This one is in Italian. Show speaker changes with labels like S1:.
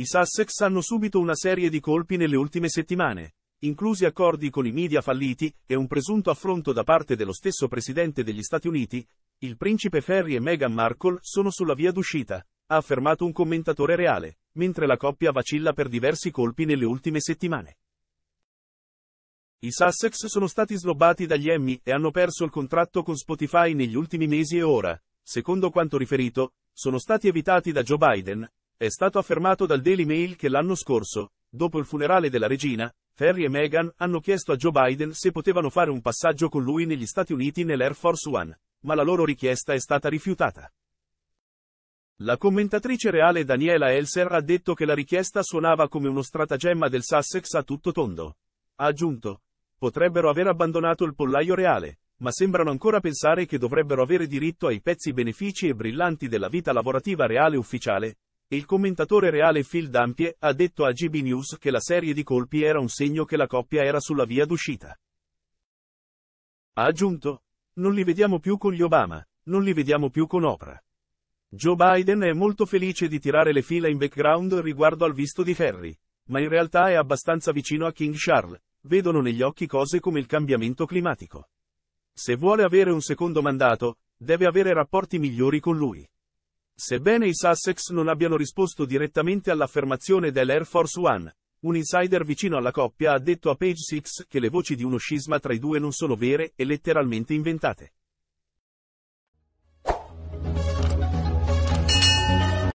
S1: I Sussex hanno subito una serie di colpi nelle ultime settimane, inclusi accordi con i media falliti e un presunto affronto da parte dello stesso presidente degli Stati Uniti, il principe Ferry e Meghan Markle sono sulla via d'uscita, ha affermato un commentatore reale, mentre la coppia vacilla per diversi colpi nelle ultime settimane. I Sussex sono stati slobbati dagli Emmy e hanno perso il contratto con Spotify negli ultimi mesi e ora, secondo quanto riferito, sono stati evitati da Joe Biden, è stato affermato dal Daily Mail che l'anno scorso, dopo il funerale della regina, Ferry e Meghan hanno chiesto a Joe Biden se potevano fare un passaggio con lui negli Stati Uniti nell'Air Force One, ma la loro richiesta è stata rifiutata. La commentatrice reale Daniela Elser ha detto che la richiesta suonava come uno stratagemma del Sussex a tutto tondo. Ha aggiunto, potrebbero aver abbandonato il pollaio reale, ma sembrano ancora pensare che dovrebbero avere diritto ai pezzi benefici e brillanti della vita lavorativa reale ufficiale, il commentatore reale Phil Dampie ha detto a GB News che la serie di colpi era un segno che la coppia era sulla via d'uscita. Ha aggiunto, non li vediamo più con gli Obama, non li vediamo più con Oprah. Joe Biden è molto felice di tirare le fila in background riguardo al visto di Harry, ma in realtà è abbastanza vicino a King Charles, vedono negli occhi cose come il cambiamento climatico. Se vuole avere un secondo mandato, deve avere rapporti migliori con lui. Sebbene i Sussex non abbiano risposto direttamente all'affermazione dell'Air Force One, un insider vicino alla coppia ha detto a Page Six che le voci di uno scisma tra i due non sono vere e letteralmente inventate.